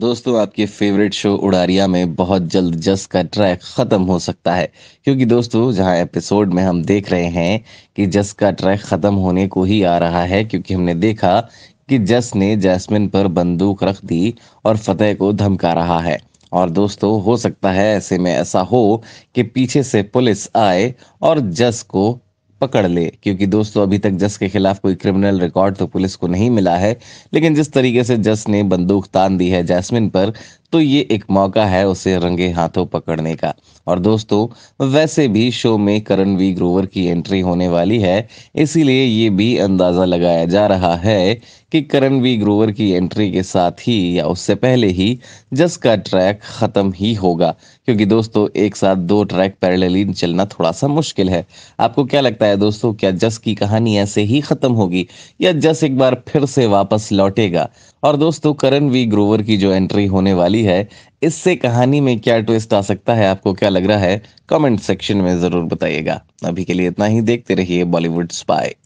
दोस्तों आपके favourite show उड़ारिया में बहुत जल्द जस का ट्रैक ख़त्म हो सकता है क्योंकि दोस्तों जहां एपिसोड में हम देख रहे हैं कि जस का ट्रैक ख़त्म होने को ही आ रहा है क्योंकि हमने देखा कि जस ने जैस्मिन पर बंदूक रख दी और फतेह को धमका रहा है और दोस्तों हो सकता है ऐसे में ऐसा हो कि पीछे से पुलिस आए और जस को पकड़ ले क्योंकि दोस्तों अभी तक जस के खिलाफ कोई क्रिमिनल रिकॉर्ड तो पुलिस को नहीं मिला है लेकिन जिस तरीके से जस ने बंदूक तान दी है जैस्मिन पर तो ये एक मौका है उसे रंगे हाथों पकड़ने का और दोस्तों वैसे भी शो में करण वी ग्रोवर की एंट्री होने वाली है इसीलिए ये भी अंदाज़ा लगाया जा रहा है कि करण वी ग्रोवर की एंट्री के साथ ही या उससे पहले ही जस का ट्रैक ख़त्म ही होगा क्योंकि दोस्तों एक साथ दो ट्रैक पैरेलली चलना थोड़ा सा मुश्किल है आपको क्या लगता है दोस्तों क्या जस की कहानी ऐसे ही ख़त्म होगी या जस एक बार फिर से वापस लौटेगा और दोस्तों करण वी ग्रोवर की जो एंट्री होने वाली हुई है इससे कहानी में क्या ट्विस्ट आ सकता है आपको क्या लग रहा है कमेंट सेक्शन में जरूर बताइएगा अभी के लिए इतना ही देखते रहिए बॉलीवुड स्पाई